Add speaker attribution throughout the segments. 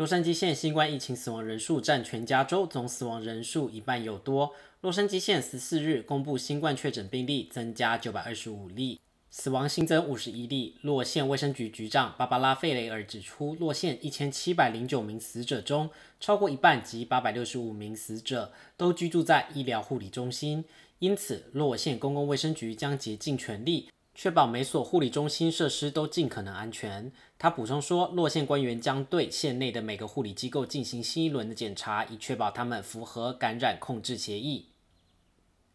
Speaker 1: 洛杉矶县新冠疫情死亡人数占全加州总死亡人数一半有多。洛杉矶县十四日公布新冠确诊病例增加九百二十五例，死亡新增五十一例。洛县卫生局局长芭芭拉费雷尔指出，洛县一千七百零九名死者中，超过一半及八百六十五名死者都居住在医疗护理中心，因此洛县公共卫生局将竭尽全力。确保每所护理中心设施都尽可能安全。他补充说，洛县官员将对县内的每个护理机构进行新一轮的检查，以确保他们符合感染控制协议。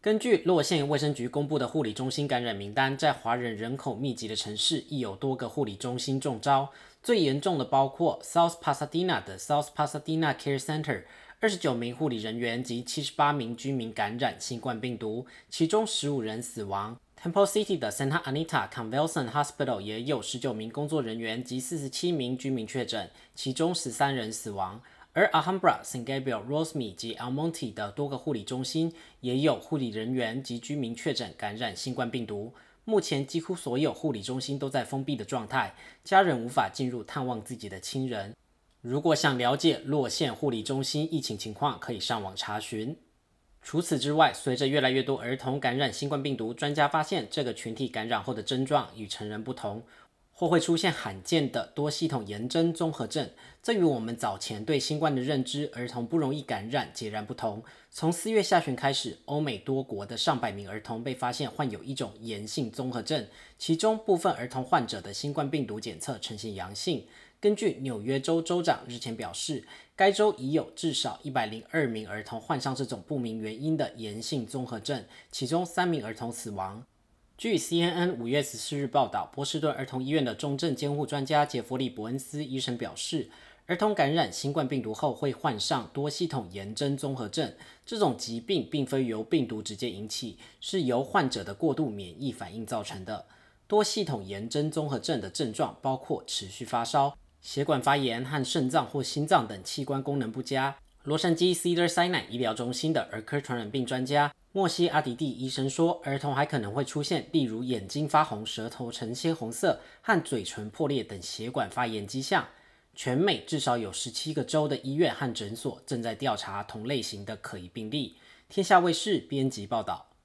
Speaker 1: 根据洛县卫生局公布的护理中心感染名单，在华人人口密集的城市，亦有多个护理中心中招。最严重的包括 South Pasadena 的 South Pasadena Care Center，二十九名护理人员及七十八名居民感染新冠病毒，其中十五人死亡。Temple City 的 Santa Anita Convalescent Hospital 也有十九名工作人员及四十七名居民确诊，其中十三人死亡。而 a h a m b r a San Gabriel、Rosme 及 El Monte 的多个护理中心也有护理人员及居民确诊感染新冠病毒。目前，几乎所有护理中心都在封闭的状态，家人无法进入探望自己的亲人。如果想了解洛县护理中心疫情情况，可以上网查询。除此之外，随着越来越多儿童感染新冠病毒，专家发现这个群体感染后的症状与成人不同，或会出现罕见的多系统炎症综合症，这与我们早前对新冠的认知——儿童不容易感染——截然不同。从四月下旬开始，欧美多国的上百名儿童被发现患有一种炎性综合症，其中部分儿童患者的新冠病毒检测呈现阳性。根据纽约州州长日前表示，该州已有至少一百零二名儿童患上这种不明原因的炎性综合症，其中三名儿童死亡。据 CNN 五月十四日报道，波士顿儿童医院的重症监护专家杰弗里·伯恩斯医生表示，儿童感染新冠病毒后会患上多系统炎症综合症，这种疾病并非由病毒直接引起，是由患者的过度免疫反应造成的。多系统炎症综合症的症状包括持续发烧。血管发炎和肾脏或心脏等器官功能不佳。洛杉矶 Cedar Sinai 医疗中心的儿科传染病专家莫西阿迪蒂医生说，儿童还可能会出现例如眼睛发红、舌头呈鲜红色和嘴唇破裂等血管发炎迹象。全美至少有十七个州的医院和诊所正在调查同类型的可疑病例。天下卫视编辑报道。